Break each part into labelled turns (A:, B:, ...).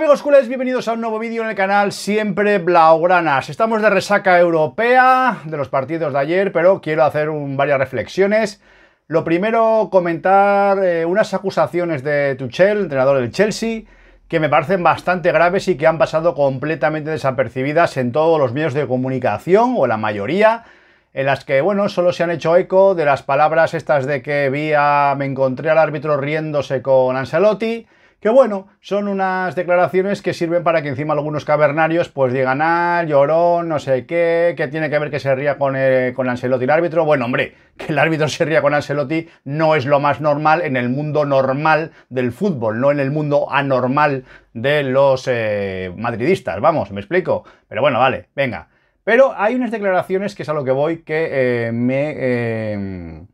A: amigos culés, bienvenidos a un nuevo vídeo en el canal Siempre Blaugranas. Estamos de resaca europea de los partidos de ayer, pero quiero hacer varias reflexiones. Lo primero, comentar eh, unas acusaciones de Tuchel, entrenador del Chelsea, que me parecen bastante graves y que han pasado completamente desapercibidas en todos los medios de comunicación, o la mayoría, en las que, bueno, solo se han hecho eco de las palabras estas de que vi a, me encontré al árbitro riéndose con Ancelotti, que bueno, son unas declaraciones que sirven para que encima algunos cavernarios pues digan, ah, llorón, no sé qué, que tiene que ver que se ría con, eh, Ancelotti el árbitro. Bueno, hombre, que el árbitro se ría con Ancelotti no es lo más normal en el mundo normal del fútbol, no en el mundo anormal de los eh, madridistas. Vamos, me explico. Pero bueno, vale, venga. Pero hay unas declaraciones, que es a lo que voy, que eh, me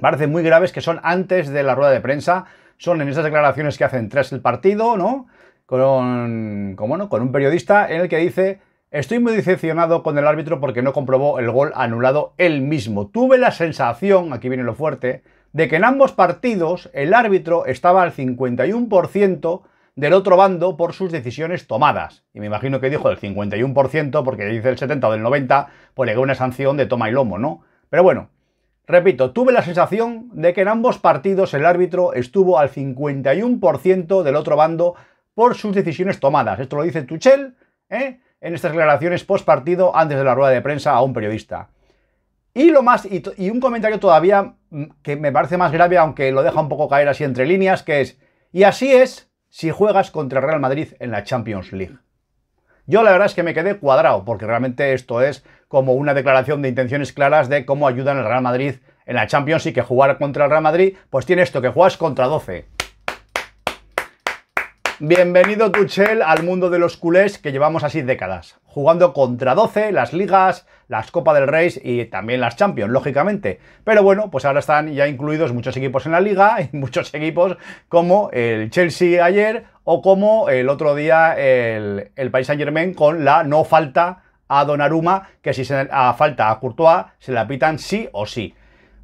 A: parecen muy graves, que son antes de la rueda de prensa son en esas declaraciones que hacen tras el partido, ¿no? Con, como no con un periodista en el que dice, estoy muy decepcionado con el árbitro porque no comprobó el gol anulado él mismo. Tuve la sensación, aquí viene lo fuerte, de que en ambos partidos el árbitro estaba al 51% del otro bando por sus decisiones tomadas. Y me imagino que dijo el 51% porque dice el 70 o del 90, pues le una sanción de toma y lomo, ¿no? Pero bueno, Repito, tuve la sensación de que en ambos partidos el árbitro estuvo al 51% del otro bando por sus decisiones tomadas. Esto lo dice Tuchel ¿eh? en estas declaraciones post partido antes de la rueda de prensa a un periodista. Y lo más, y, un comentario todavía mm, que me parece más grave, aunque lo deja un poco caer así entre líneas, que es, y así es si juegas contra Real Madrid en la Champions League. Yo la verdad es que me quedé cuadrado, porque realmente esto es como una declaración de intenciones claras de cómo ayudan al Real Madrid en la Champions y que jugar contra el Real Madrid, pues tiene esto, que juegas contra 12. Bienvenido Tuchel al mundo de los culés que llevamos así décadas, jugando contra 12, las ligas, las Copa del Rey y también las Champions, lógicamente. Pero bueno, pues ahora están ya incluidos muchos equipos en la liga y muchos equipos como el Chelsea ayer o como el otro día el, el Saint Germain con la no falta a Donaruma que si se falta a Courtois se la pitan sí o sí.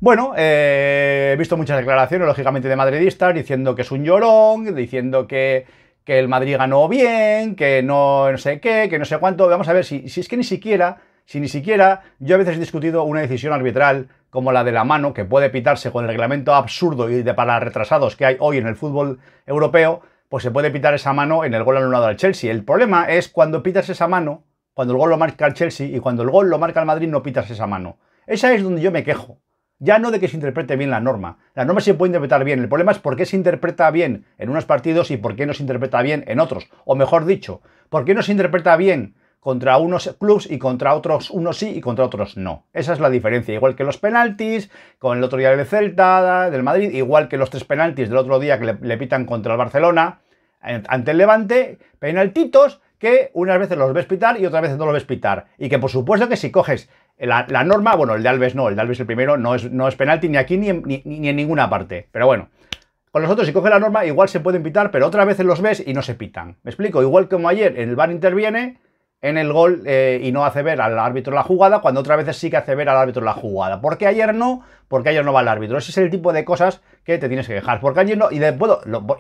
A: Bueno, eh, he visto muchas declaraciones, lógicamente, de madridistas diciendo que es un llorón, diciendo que, el Madrid ganó bien, que no, sé qué, que no sé cuánto. Vamos a ver, si, si es que ni siquiera, si ni siquiera, yo a veces he discutido una decisión arbitral como la de la mano, que puede pitarse con el reglamento absurdo y de para retrasados que hay hoy en el fútbol europeo, pues se puede pitar esa mano en el gol anulado al Chelsea. El problema es cuando pitas esa mano cuando el gol lo marca el Chelsea y cuando el gol lo marca el Madrid no pitas esa mano. Esa es donde yo me quejo. Ya no de que se interprete bien la norma. La norma se puede interpretar bien. El problema es por qué se interpreta bien en unos partidos y por qué no se interpreta bien en otros. O mejor dicho, por qué no se interpreta bien contra unos clubs y contra otros unos sí y contra otros no. Esa es la diferencia. Igual que los penaltis, con el otro día del Celta, del Madrid, igual que los tres penaltis del otro día que le, le pitan contra el Barcelona, eh, ante el Levante, penaltitos que unas veces los ves pitar y otras veces no los ves pitar. Y que por supuesto que si coges la, norma, bueno, el de Alves no, el de Alves el primero no es, no es penalti ni aquí ni en, ninguna parte. Pero bueno, con los otros, si coges la norma, igual se pueden pitar, pero otras veces los ves y no se pitan. ¿Me explico? Igual como ayer, el bar interviene, en el gol eh, y no hace ver al árbitro la jugada, cuando otra vez sí que hace ver al árbitro la jugada. ¿Por qué ayer no? Porque ayer no va el árbitro. Ese es el tipo de cosas que te tienes que dejar. Porque ayer no. Y,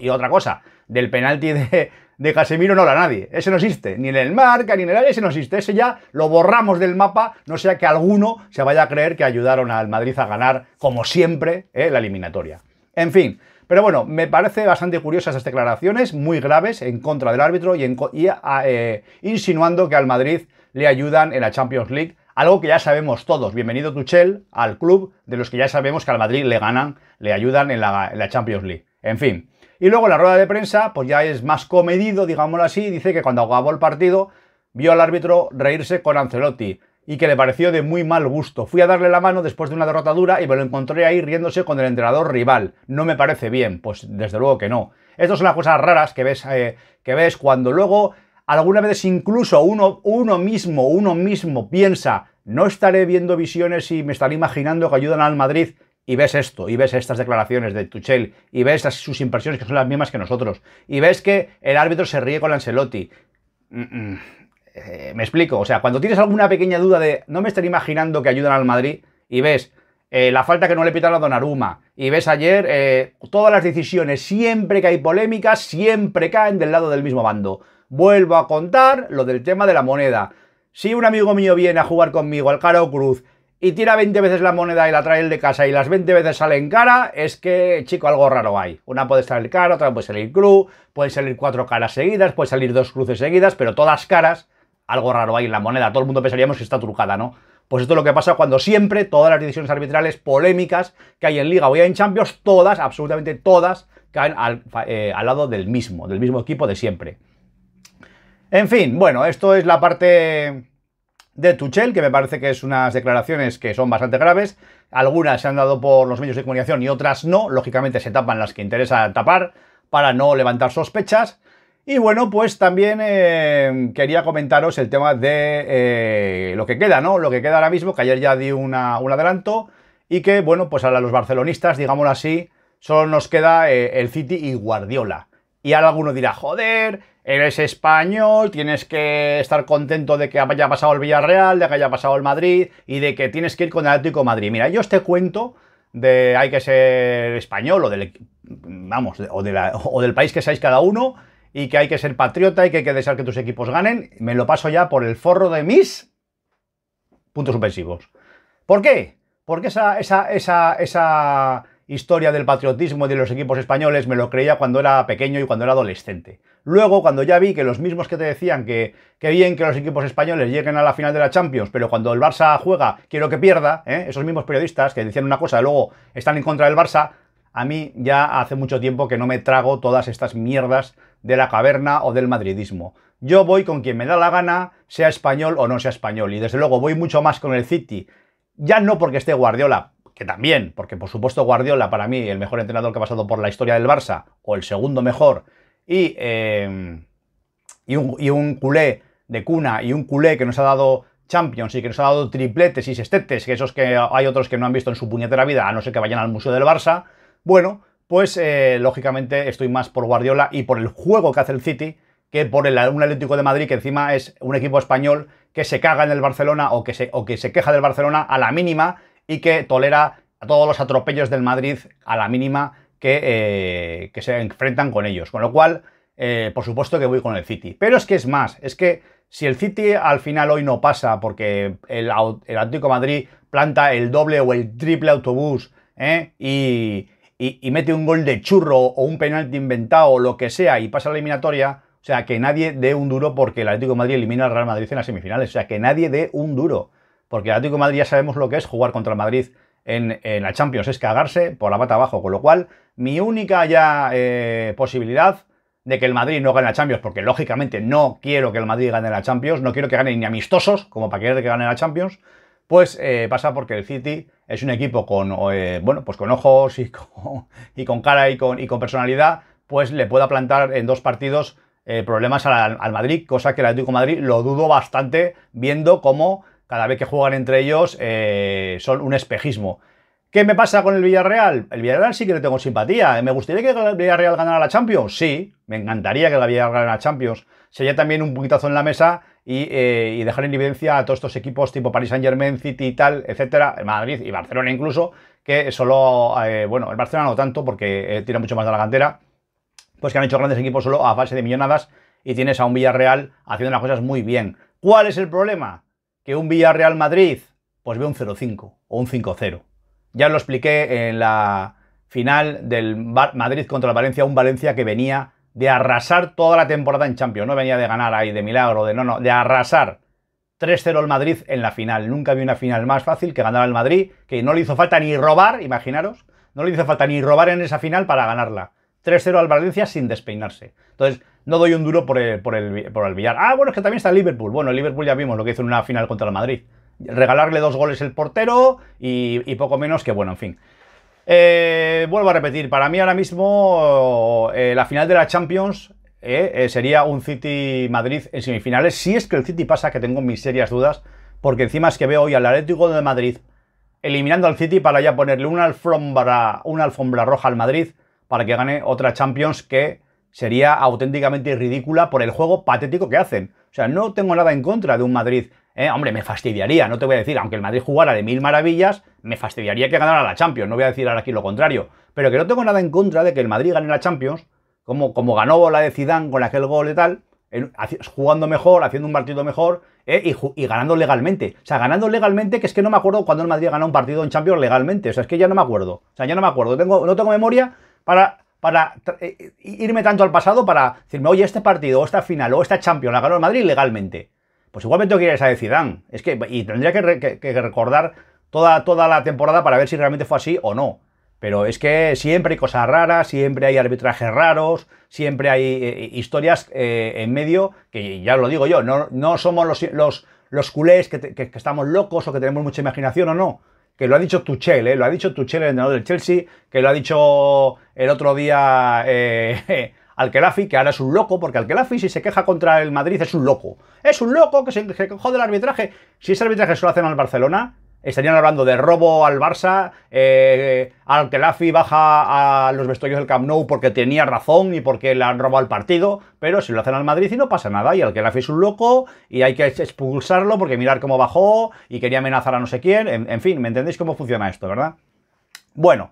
A: y otra cosa, del penalti de, Casemiro no la nadie. Ese no existe. Ni en el marca, ni en el área, ese no existe. Ese ya lo borramos del mapa, no sea que alguno se vaya a creer que ayudaron al Madrid a ganar, como siempre, eh, la eliminatoria. En fin. Pero bueno, me parece bastante curiosas esas declaraciones, muy graves, en contra del árbitro y, ah, eh, insinuando que al Madrid le ayudan en la Champions League, algo que ya sabemos todos. Bienvenido Tuchel al club de los que ya sabemos que al Madrid le ganan, le ayudan en la, Champions League. En fin. Y luego la rueda de prensa, pues ya es más comedido, digámoslo así, dice que cuando acabó el partido, vio al árbitro reírse con Ancelotti y que le pareció de muy mal gusto. Fui a darle la mano después de una derrotadura. y me lo encontré ahí riéndose con el entrenador rival. No me parece bien, pues desde luego que no. Estas son las cosas raras que ves, eh, que ves cuando luego alguna vez incluso uno, uno mismo, uno mismo piensa, no estaré viendo visiones y me estaré imaginando que ayudan al Madrid y ves esto, y ves estas declaraciones de Tuchel, y ves sus impresiones que son las mismas que nosotros, y ves que el árbitro se ríe con Ancelotti. Mm, mm. Eh, me explico, o sea, cuando tienes alguna pequeña duda de no me estoy imaginando que ayudan al Madrid y ves eh, la falta que no le pitan a Donnarumma y ves ayer eh, todas las decisiones, siempre que hay polémicas, siempre caen del lado del mismo bando. Vuelvo a contar lo del tema de la moneda. Si un amigo mío viene a jugar conmigo al Caro Cruz y tira 20 veces la moneda y la trae el de casa y las 20 veces salen cara, es que, chico, algo raro hay. Una puede salir cara, otra puede salir cruz, pueden salir cuatro caras seguidas, puede salir dos cruces seguidas, pero todas caras algo raro ahí en la moneda, todo el mundo pensaríamos que está trucada, ¿no? Pues esto es lo que pasa cuando siempre todas las decisiones arbitrales polémicas que hay en Liga o en Champions, todas, absolutamente todas, caen eh, al, lado del mismo, del mismo equipo de siempre. En fin, bueno, esto es la parte de Tuchel, que me parece que es unas declaraciones que son bastante graves. Algunas se han dado por los medios de comunicación y otras no. Lógicamente se tapan las que interesa tapar para no levantar sospechas. Y bueno, pues también eh, quería comentaros el tema de eh, lo que queda, ¿no? Lo que queda ahora mismo, que ayer ya di un adelanto y que, bueno, pues ahora los barcelonistas, digámoslo así, solo nos queda eh, el City y Guardiola. Y ahora alguno dirá, joder, eres español, tienes que estar contento de que haya pasado el Villarreal, de que haya pasado el Madrid y de que tienes que ir con el Atlético Madrid. Mira, yo te este cuento de hay que ser español o del, vamos, o, o del país que seáis cada uno y que hay que ser patriota y que hay que desear que tus equipos ganen, me lo paso ya por el forro de mis puntos suspensivos. ¿Por qué? Porque esa, esa, esa, esa historia del patriotismo de los equipos españoles me lo creía cuando era pequeño y cuando era adolescente. Luego, cuando ya vi que los mismos que te decían que, bien que los equipos españoles lleguen a la final de la Champions, pero cuando el Barça juega quiero que pierda, ¿eh? esos mismos periodistas que decían una cosa y luego están en contra del Barça, a mí ya hace mucho tiempo que no me trago todas estas mierdas de la caverna o del madridismo. Yo voy con quien me da la gana, sea español o no sea español. Y desde luego voy mucho más con el City. Ya no porque esté Guardiola, que también, porque por supuesto Guardiola para mí el mejor entrenador que ha pasado por la historia del Barça, o el segundo mejor, y, em, y, un, culé de cuna y un culé que nos ha dado Champions y que nos ha dado tripletes y sextetes, que esos que hay otros que no han visto en su puñetera vida, a no ser que vayan al Museo del Barça, bueno, pues eh, lógicamente estoy más por Guardiola y por el juego que hace el City que por el, un Atlético de Madrid que encima es un equipo español que se caga en el Barcelona o que se, o que se queja del Barcelona a la mínima y que tolera a todos los atropellos del Madrid a la mínima que, eh, se enfrentan con ellos. Con lo cual, eh, por supuesto que voy con el City. Pero es que es más, es que si el City al final hoy no pasa porque el, el Atlético de Madrid planta el doble o el triple autobús y, y, mete un gol de churro o un penalti inventado o lo que sea y pasa a la eliminatoria, o sea, que nadie dé un duro porque el Atlético Madrid elimina al Real Madrid en las semifinales. O sea, que nadie dé un duro. Porque el Atlético Madrid ya sabemos lo que es jugar contra el Madrid en, la Champions, es cagarse por la pata abajo. Con lo cual, mi única ya eh, posibilidad de que el Madrid no gane la Champions, porque lógicamente no quiero que el Madrid gane la Champions, no quiero que gane ni amistosos, como para querer que gane la Champions, pues eh, pasa porque el City es un equipo con, eh, bueno, pues con ojos y con, cara y con, personalidad, pues le pueda plantar en dos partidos eh, problemas al, al, Madrid, cosa que el Atlético Madrid lo dudo bastante, viendo cómo cada vez que juegan entre ellos son un espejismo. ¿Qué me pasa con el Villarreal? El Villarreal sí que le tengo simpatía. ¿eh? ¿Me gustaría que el Villarreal ganara la Champions? Sí, me encantaría que el Villarreal ganara la Champions. Sería también un puñetazo en la mesa y, eh, dejar en evidencia a todos estos equipos tipo Paris Saint Germain, City y tal, etcétera, Madrid y Barcelona incluso, que solo, eh, bueno, el Barcelona no tanto porque tira mucho más de la cantera, pues que han hecho grandes equipos solo a base de millonadas y tienes a un Villarreal haciendo las cosas muy bien. ¿Cuál es el problema? Que un Villarreal Madrid, pues ve un 0-5 o un 5-0. Ya lo expliqué en la final del Madrid contra el Valencia, un Valencia que venía de arrasar toda la temporada en Champions, no venía de ganar ahí de milagro, de no, no, de arrasar 3-0 al Madrid en la final. Nunca vi una final más fácil que ganar al Madrid, que no le hizo falta ni robar, imaginaros, no le hizo falta ni robar en esa final para ganarla. 3-0 al Valencia sin despeinarse. Entonces, no doy un duro por el, por, el, por el Ah, bueno, es que también está Liverpool. Bueno, el Liverpool ya vimos lo que hizo en una final contra el Madrid regalarle dos goles el portero y, poco menos que, bueno, en fin. Eh, vuelvo a repetir, para mí ahora mismo eh, la final de la Champions eh, sería un City Madrid en semifinales. Si es que el City pasa, que tengo mis serias dudas, porque encima es que veo hoy al Atlético de Madrid eliminando al City para ya ponerle una alfombra, una alfombra roja al Madrid para que gane otra Champions que sería auténticamente ridícula por el juego patético que hacen. O sea, no tengo nada en contra de un Madrid ¿eh? hombre, me fastidiaría, no te voy a decir, aunque el Madrid jugara de mil maravillas, me fastidiaría que ganara la Champions, no voy a decir ahora aquí lo contrario, pero que no tengo nada en contra de que el Madrid gane la Champions, como, como ganó la de Zidane con aquel gol y tal, jugando mejor, haciendo un partido mejor ¿eh? y, ganando legalmente. O sea, ganando legalmente, que es que no me acuerdo cuando el Madrid ganó un partido en Champions legalmente, o sea, es que ya no me acuerdo, o sea, ya no me acuerdo, tengo, no tengo memoria para para eh, irme tanto al pasado para decirme, oye, este partido o esta final o esta Champions la ganó el Madrid legalmente. Pues igualmente me tengo que ir a esa Es que, y tendría que, recordar toda, toda la temporada para ver si realmente fue así o no. Pero es que siempre hay cosas raras, siempre hay arbitrajes raros, siempre hay eh, eh, historias eh, en medio, que ya lo digo yo, no, no somos los, los, culés que, estamos locos o que tenemos mucha imaginación o no. Que lo ha dicho Tuchel, lo ha dicho Tuchel, el entrenador del Chelsea, que lo ha dicho el otro día Alquelafi, que ahora es un loco, porque Alquelafi si se queja contra el Madrid es un loco. Es un loco que se quejó del arbitraje. Si ese arbitraje se lo hacen al Barcelona, estarían hablando de robo al Barça, eh, Alquelafi baja a los vestuarios del Camp Nou porque tenía razón y porque le han robado al partido, pero si lo hacen al Madrid y no pasa nada, y Alquelafi es un loco y hay que expulsarlo porque mirar cómo bajó y quería amenazar a no sé quién, en fin, ¿me entendéis cómo funciona esto, verdad? Bueno,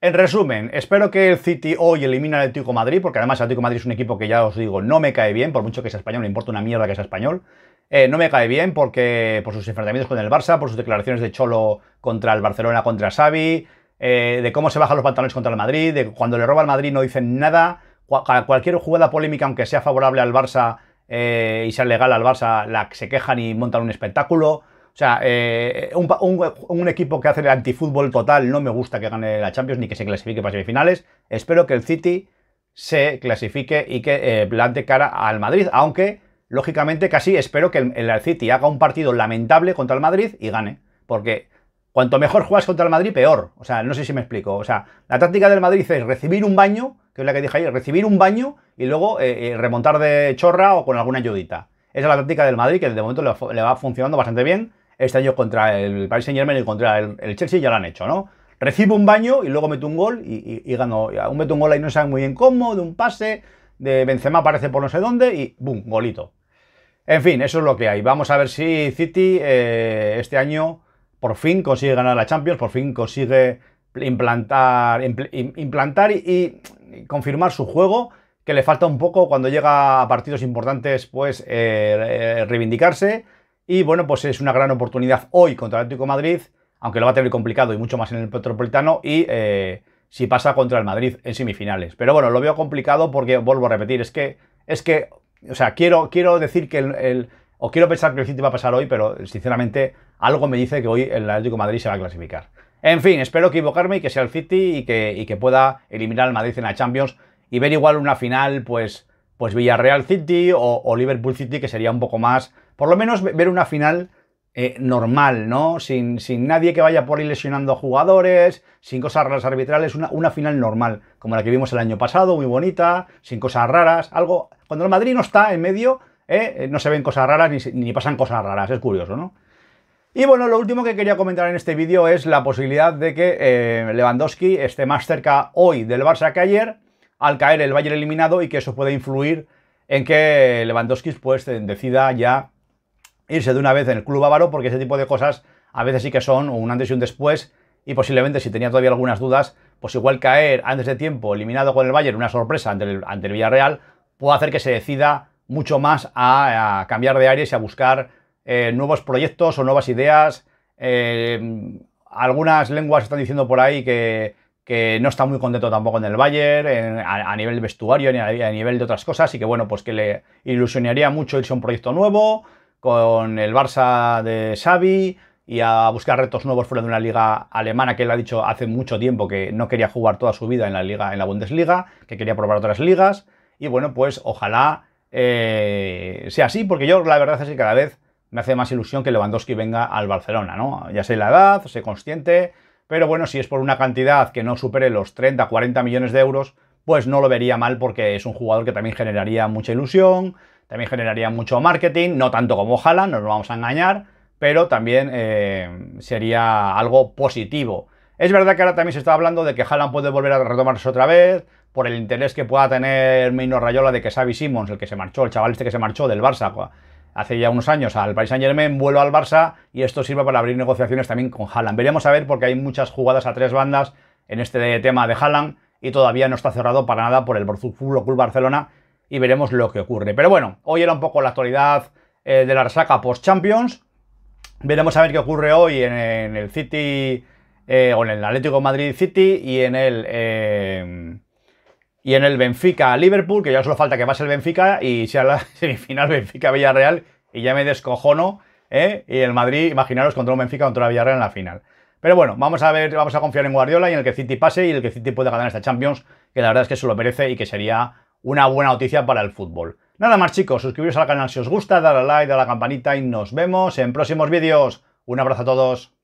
A: en resumen, espero que el City hoy elimine al Atlético Madrid, porque además el Atlético Madrid es un equipo que ya os digo, no me cae bien, por mucho que sea español, me importa una mierda que sea español. Eh, no me cae bien porque por sus enfrentamientos con el Barça, por sus declaraciones de Cholo contra el Barcelona, contra Xavi, eh, de cómo se bajan los pantalones contra el Madrid, de cuando le roba al Madrid no dicen nada, cualquier jugada polémica, aunque sea favorable al Barça eh, y sea legal al Barça, la, se quejan y montan un espectáculo. O sea, eh, un, equipo que hace el antifútbol total no me gusta que gane la Champions ni que se clasifique para semifinales. Espero que el City se clasifique y que eh, plante cara al Madrid, aunque lógicamente casi espero que el, City haga un partido lamentable contra el Madrid y gane, porque cuanto mejor juegas contra el Madrid, peor. O sea, no sé si me explico. O sea, la táctica del Madrid es recibir un baño, que es la que dije ayer, recibir un baño y luego eh, remontar de chorra o con alguna ayudita. Esa es la táctica del Madrid que de momento le va funcionando bastante bien este año contra el Paris Saint Germain y contra el, Chelsea ya lo han hecho, ¿no? Recibo un baño y luego meto un gol y, y, gano. aún meto un gol ahí no saben muy bien cómo, de un pase, de Benzema aparece por no sé dónde y ¡bum! Golito. En fin, eso es lo que hay. Vamos a ver si City eh, este año por fin consigue ganar la Champions, por fin consigue implantar, implantar y, confirmar su juego, que le falta un poco cuando llega a partidos importantes, pues eh, eh, reivindicarse y bueno, pues es una gran oportunidad hoy contra el Atlético Madrid, aunque lo va a tener complicado y mucho más en el Metropolitano, y eh, si pasa contra el Madrid en semifinales. Pero bueno, lo veo complicado porque, vuelvo a repetir, es que, es que o sea, quiero, quiero decir que el, o quiero pensar que el City va a pasar hoy, pero sinceramente algo me dice que hoy el Atlético Madrid se va a clasificar. En fin, espero equivocarme y que sea el City y que, que pueda eliminar al Madrid en la Champions y ver igual una final, pues, pues Villarreal City o Liverpool City, que sería un poco más por lo menos ver una final eh, normal, ¿no? Sin, nadie que vaya por ahí lesionando jugadores, sin cosas raras arbitrales, una, final normal, como la que vimos el año pasado, muy bonita, sin cosas raras, algo... Cuando el Madrid no está en medio, eh, eh, no se ven cosas raras ni, pasan cosas raras, es curioso, ¿no? Y bueno, lo último que quería comentar en este vídeo es la posibilidad de que Lewandowski esté más cerca hoy del Barça que ayer, al caer el Bayern eliminado y que eso pueda influir en que Lewandowski pues decida ya irse de una vez en el club Bávaro porque ese tipo de cosas a veces sí que son un antes y un después y posiblemente si tenía todavía algunas dudas, pues igual caer antes de tiempo eliminado con el Bayern, una sorpresa ante el, Villarreal, puede hacer que se decida mucho más a, cambiar de aires y a buscar eh, nuevos proyectos o nuevas ideas. Eh, algunas lenguas están diciendo por ahí que, no está muy contento tampoco en el Bayern, a, nivel vestuario, ni a, a, nivel de otras cosas, y que bueno, pues que le ilusionaría mucho irse a un proyecto nuevo, con el Barça de Xavi y a buscar retos nuevos fuera de una liga alemana que él ha dicho hace mucho tiempo que no quería jugar toda su vida en la liga en la Bundesliga, que quería probar otras ligas y bueno, pues ojalá eh, sea así, porque yo la verdad es que cada vez me hace más ilusión que Lewandowski venga al Barcelona, ¿no? Ya sé la edad, sé consciente, pero bueno, si es por una cantidad que no supere los 30, 40 millones de euros, pues no lo vería mal porque es un jugador que también generaría mucha ilusión, también generaría mucho marketing, no tanto como Haaland, no nos vamos a engañar, pero también eh, sería algo positivo. Es verdad que ahora también se está hablando de que Haaland puede volver a retomarse otra vez, por el interés que pueda tener Mino Rayola de que Xavi Simons, el que se marchó, el chaval este que se marchó del Barça hace ya unos años al Paris Saint Germain, vuelva al Barça y esto sirve para abrir negociaciones también con Haaland. Veremos a ver porque hay muchas jugadas a tres bandas en este tema de Haaland y todavía no está cerrado para nada por el Fútbol Club Barcelona y veremos lo que ocurre. Pero bueno, hoy era un poco la actualidad eh, de la resaca post-Champions. Veremos a ver qué ocurre hoy en, el City, eh, o en el Atlético Madrid City y en el... Eh, y en el Benfica-Liverpool, que ya solo falta que pase el Benfica y sea la semifinal Benfica-Villarreal y ya me descojono, Y el Madrid, imaginaros, contra un Benfica contra el Villarreal en la final. Pero bueno, vamos a ver, vamos a confiar en Guardiola y en el que City pase y el que City pueda ganar esta Champions, que la verdad es que se lo merece y que sería una buena noticia para el fútbol. Nada más chicos, suscribiros al canal si os gusta, dale a like, dadle a la campanita y nos vemos en próximos vídeos. Un abrazo a todos.